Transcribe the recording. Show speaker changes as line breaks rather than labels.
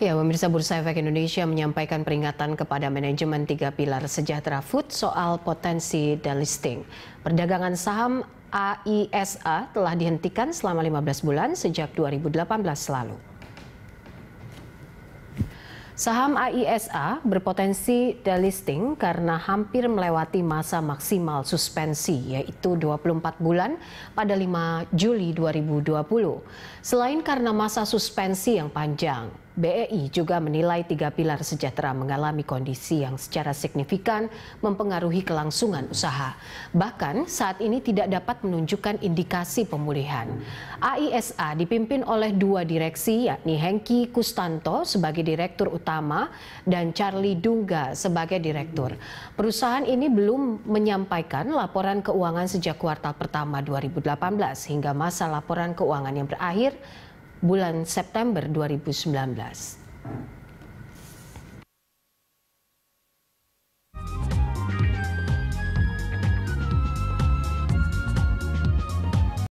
Ya, pemirsa Bursa Efek Indonesia menyampaikan peringatan kepada manajemen tiga pilar sejahtera food soal potensi delisting. Perdagangan saham AISA telah dihentikan selama 15 bulan sejak 2018 lalu. Saham AISA berpotensi delisting karena hampir melewati masa maksimal suspensi yaitu 24 bulan pada 5 Juli 2020. Selain karena masa suspensi yang panjang, BEI juga menilai tiga pilar sejahtera mengalami kondisi yang secara signifikan mempengaruhi kelangsungan usaha. Bahkan saat ini tidak dapat menunjukkan indikasi pemulihan. AISA dipimpin oleh dua direksi yakni Hengki Kustanto sebagai Direktur Utama dan Charlie Dungga sebagai Direktur. Perusahaan ini belum menyampaikan laporan keuangan sejak kuartal pertama 2018 hingga masa laporan keuangan yang berakhir bulan September 2019.